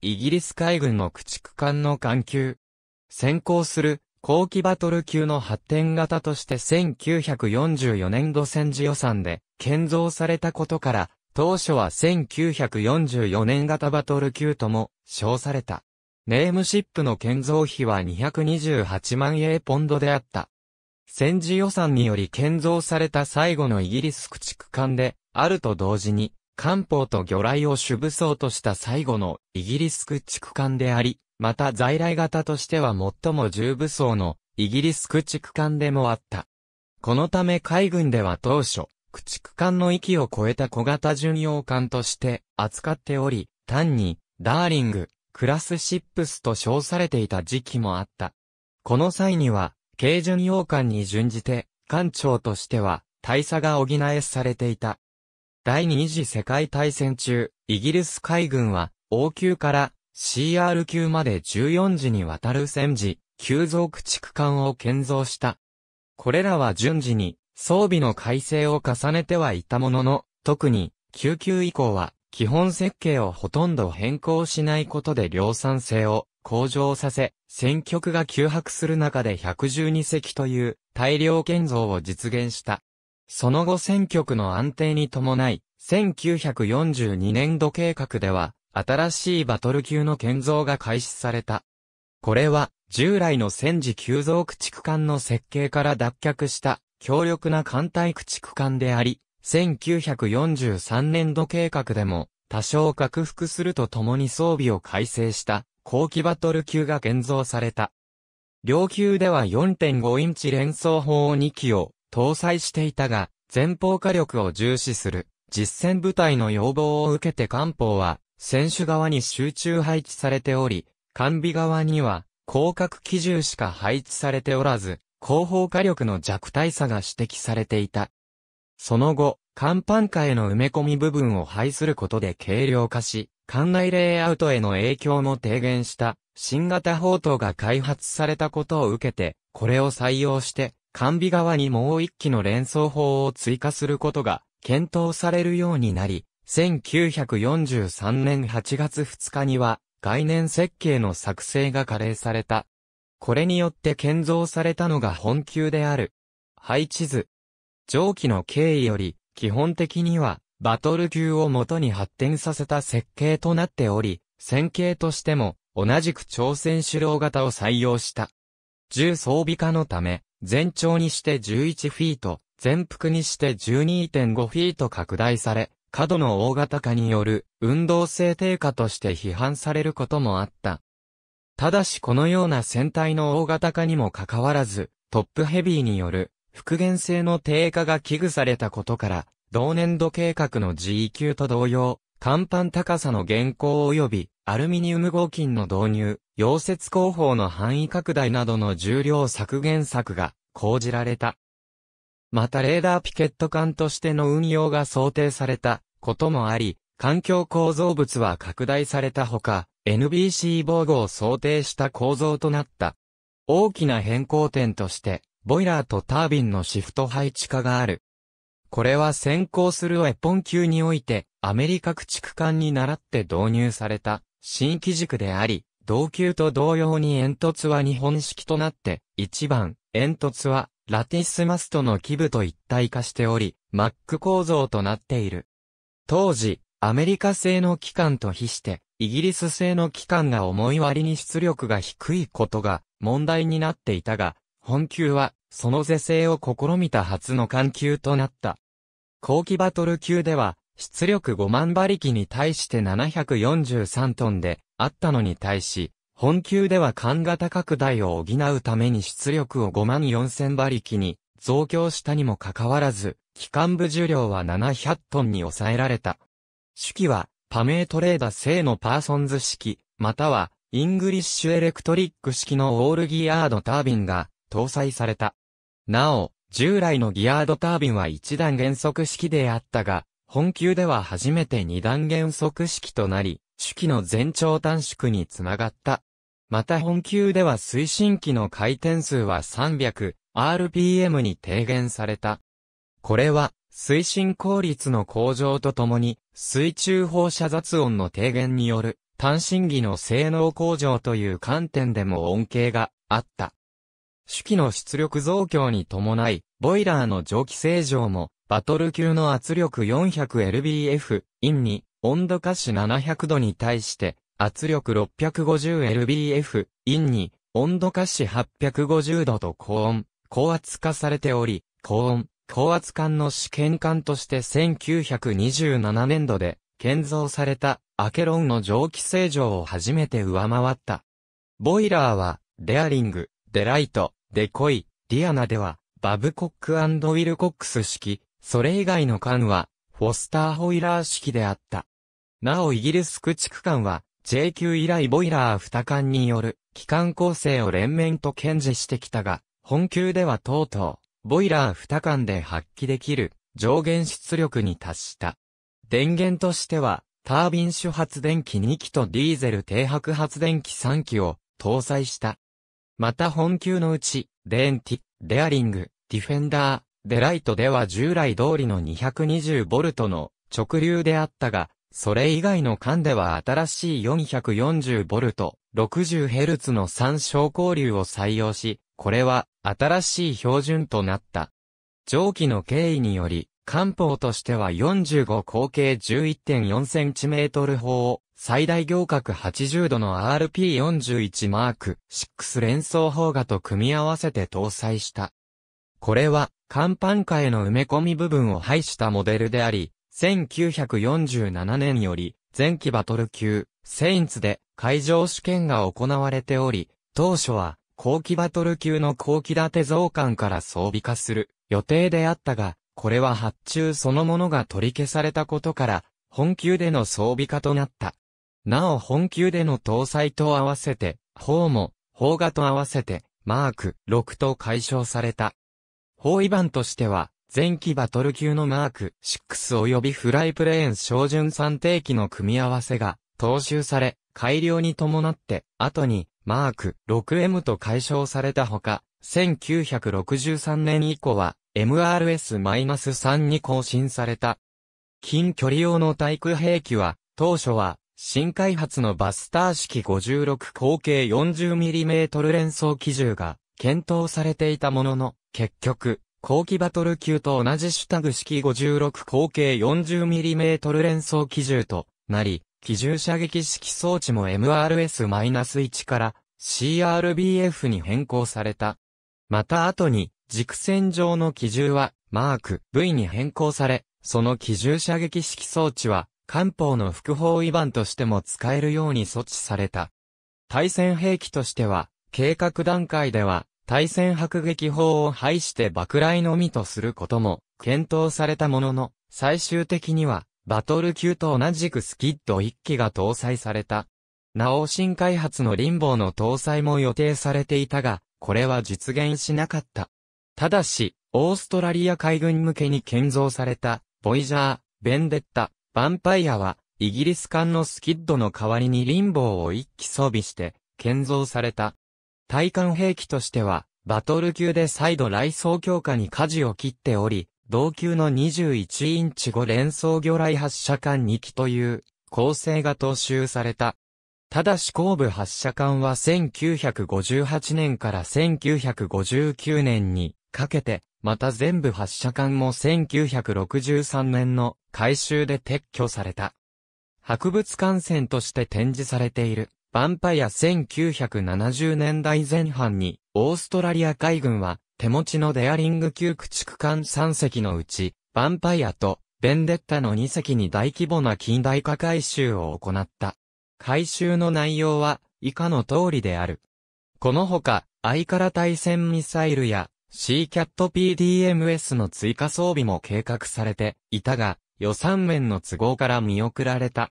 イギリス海軍の駆逐艦の艦級。先行する、後期バトル級の発展型として1944年度戦時予算で建造されたことから、当初は1944年型バトル級とも称された。ネームシップの建造費は228万英ポンドであった。戦時予算により建造された最後のイギリス駆逐艦で、あると同時に、漢方と魚雷を主武装とした最後のイギリス駆逐艦であり、また在来型としては最も重武装のイギリス駆逐艦でもあった。このため海軍では当初、駆逐艦の域を超えた小型巡洋艦として扱っており、単に、ダーリング、クラスシップスと称されていた時期もあった。この際には、軽巡洋艦に準じて、艦長としては、大佐が補えされていた。第二次世界大戦中、イギリス海軍は、王宮から CR 級まで14時にわたる戦時、急増駆逐艦を建造した。これらは順次に装備の改正を重ねてはいたものの、特に救急以降は基本設計をほとんど変更しないことで量産性を向上させ、戦局が急迫する中で112隻という大量建造を実現した。その後選挙区の安定に伴い、1942年度計画では、新しいバトル級の建造が開始された。これは、従来の戦時急増駆逐艦の設計から脱却した強力な艦隊駆逐艦であり、1943年度計画でも多少拡幅するとともに装備を改正した後期バトル級が建造された。両級では4.5インチ連装砲を2機を、搭載していたが、前方火力を重視する実戦部隊の要望を受けて艦砲は選手側に集中配置されており、艦尾側には広角機銃しか配置されておらず、後方火力の弱体差が指摘されていた。その後、甲板下への埋め込み部分を配することで軽量化し、艦内レイアウトへの影響も低減した新型砲塔が開発されたことを受けて、これを採用して完備側にもう一機の連想法を追加することが検討されるようになり、1943年8月2日には概念設計の作成が加齢された。これによって建造されたのが本級である。配置図。上記の経緯より、基本的には、バトル級を元に発展させた設計となっており、線形としても、同じく朝鮮主導型を採用した。重装備化のため、全長にして11フィート、全幅にして12.5フィート拡大され、過度の大型化による運動性低下として批判されることもあった。ただしこのような船体の大型化にもかかわらず、トップヘビーによる復元性の低下が危惧されたことから、同年度計画の GE 級と同様、甲板高さの現行及びアルミニウム合金の導入、溶接工法の範囲拡大などの重量削減策が講じられた。またレーダーピケット管としての運用が想定されたこともあり、環境構造物は拡大されたほか、NBC 防護を想定した構造となった。大きな変更点として、ボイラーとタービンのシフト配置化がある。これは先行するエポン級において、アメリカ駆逐艦に倣って導入された、新機軸であり、同級と同様に煙突は日本式となって、一番、煙突は、ラティスマストの基部と一体化しており、マック構造となっている。当時、アメリカ製の機関と比して、イギリス製の機関が重い割に出力が低いことが問題になっていたが、本級は、その是正を試みた初の艦級となった。後期バトル級では、出力5万馬力に対して743トンで、あったのに対し、本級では艦型拡大を補うために出力を5万4000馬力に増強したにもかかわらず、機関部重量は700トンに抑えられた。手記は、パメートレーダー製のパーソンズ式、または、イングリッシュエレクトリック式のオールギアードタービンが搭載された。なお、従来のギアードタービンは一段減速式であったが、本級では初めて二段減速式となり、主機の全長短縮につながった。また本級では推進機の回転数は 300rpm に低減された。これは、推進効率の向上とともに、水中放射雑音の低減による、単身儀の性能向上という観点でも恩恵があった。主機の出力増強に伴い、ボイラーの蒸気正常も、バトル級の圧力 400lbf、インに、温度下肢700度に対して、圧力 650lbf、インに、温度下氏850度と高温、高圧化されており、高温、高圧管の試験管として1927年度で、建造された、アケロンの蒸気清浄を初めて上回った。ボイラーは、デアリング、デライト、デコイ、ディアナでは、バブコックウィルコックス式、それ以外の缶は、フォスターホイラー式であった。なおイギリス駆逐艦は、J 級以来ボイラー二艦による、機関構成を連綿と堅持してきたが、本級ではとうとう、ボイラー二艦で発揮できる、上限出力に達した。電源としては、タービン主発電機2機とディーゼル低白発電機3機を搭載した。また本級のうち、レーンティ、デアリング、ディフェンダー、デライトでは従来通りの 220V の直流であったが、それ以外の間では新しい 440V、60Hz の3小降流を採用し、これは新しい標準となった。蒸気の経緯により、漢方としては45口径 11.4cm 砲を最大行角80度の RP41 マーク6連装砲画と組み合わせて搭載した。これは、甲板下への埋め込み部分を廃したモデルであり、1947年より、前期バトル級、セインツで、海上試験が行われており、当初は、後期バトル級の後期立て増艦から装備化する予定であったが、これは発注そのものが取り消されたことから、本級での装備化となった。なお本級での搭載と合わせて、砲も、砲画と合わせて、マーク6と解消された。包囲版としては、前期バトル級のマーク6及びフライプレーン照準算定期の組み合わせが踏襲され、改良に伴って、後にマーク 6M と解消されたほか、1963年以降は MRS-3 に更新された。近距離用の対空兵器は、当初は新開発のバスター式56口径 40mm 連装機銃が検討されていたものの、結局、後期バトル級と同じシュタグ式56口径 40mm 連装機銃となり、機銃射撃式装置も MRS-1 から CRBF に変更された。また後に、軸線上の機銃は、マーク V に変更され、その機銃射撃式装置は、漢方の副方違板としても使えるように措置された。対戦兵器としては、計画段階では、対戦迫撃砲を排して爆雷のみとすることも検討されたものの、最終的には、バトル級と同じくスキッド1機が搭載された。なお新開発のリンボーの搭載も予定されていたが、これは実現しなかった。ただし、オーストラリア海軍向けに建造された、ボイジャー、ベンデッタ、ヴァンパイアは、イギリス艦のスキッドの代わりにリンボーを1機装備して、建造された。対艦兵器としては、バトル級で再度来装強化に舵を切っており、同級の21インチ5連装魚雷発射艦2機という構成が踏襲された。ただし後部発射艦は1958年から1959年にかけて、また全部発射艦も1963年の改修で撤去された。博物館船として展示されている。バンパイア1970年代前半に、オーストラリア海軍は、手持ちのデアリング級駆逐艦3隻のうち、バンパイアと、ベンデッタの2隻に大規模な近代化改修を行った。改修の内容は、以下の通りである。このほか、アイカラ対戦ミサイルや、シーキャット p d m s の追加装備も計画されていたが、予算面の都合から見送られた。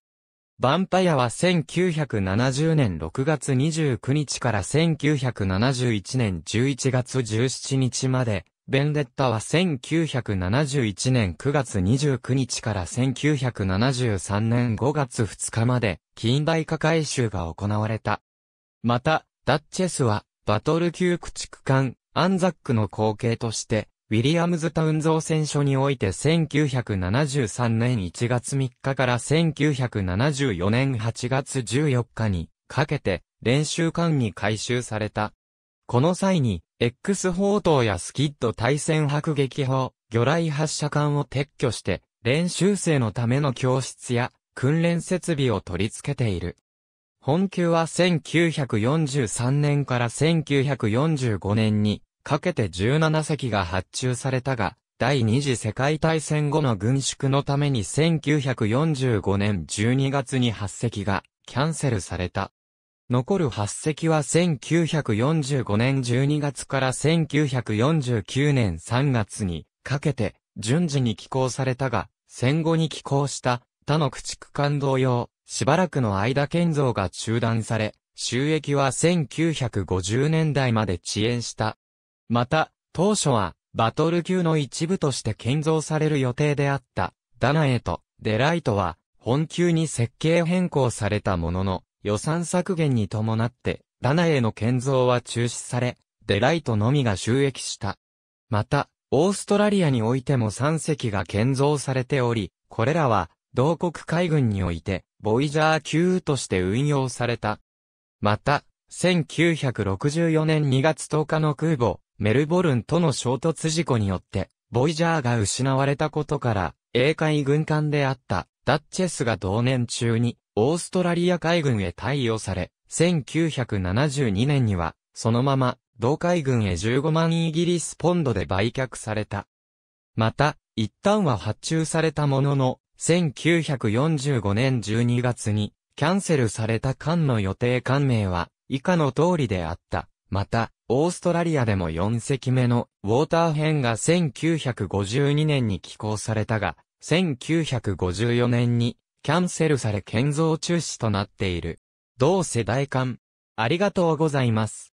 バンパヤは1970年6月29日から1971年11月17日まで、ベンデッタは1971年9月29日から1973年5月2日まで、近代化改修が行われた。また、ダッチェスは、バトル級駆逐艦、アンザックの後継として、ウィリアムズタウン造船所において1973年1月3日から1974年8月14日にかけて練習艦に改修された。この際に X 砲塔やスキッド対戦迫撃砲、魚雷発射管を撤去して練習生のための教室や訓練設備を取り付けている。本級は1943年から1945年にかけて17隻が発注されたが、第二次世界大戦後の軍縮のために1945年12月に8隻がキャンセルされた。残る8隻は1945年12月から1949年3月にかけて順次に寄港されたが、戦後に寄港した他の駆逐艦同様、しばらくの間建造が中断され、収益は1950年代まで遅延した。また、当初は、バトル級の一部として建造される予定であった、ダナエとデライトは、本級に設計変更されたものの、予算削減に伴って、ダナエの建造は中止され、デライトのみが収益した。また、オーストラリアにおいても3隻が建造されており、これらは、同国海軍において、ボイジャー級として運用された。また、1964年2月10日の空母、メルボルンとの衝突事故によって、ボイジャーが失われたことから、英海軍艦であったダッチェスが同年中に、オーストラリア海軍へ対応され、1972年には、そのまま、同海軍へ15万イギリスポンドで売却された。また、一旦は発注されたものの、1945年12月に、キャンセルされた艦の予定艦名は、以下の通りであった。また、オーストラリアでも4隻目のウォーター編が1952年に寄港されたが、1954年にキャンセルされ建造中止となっている。同世代間、ありがとうございます。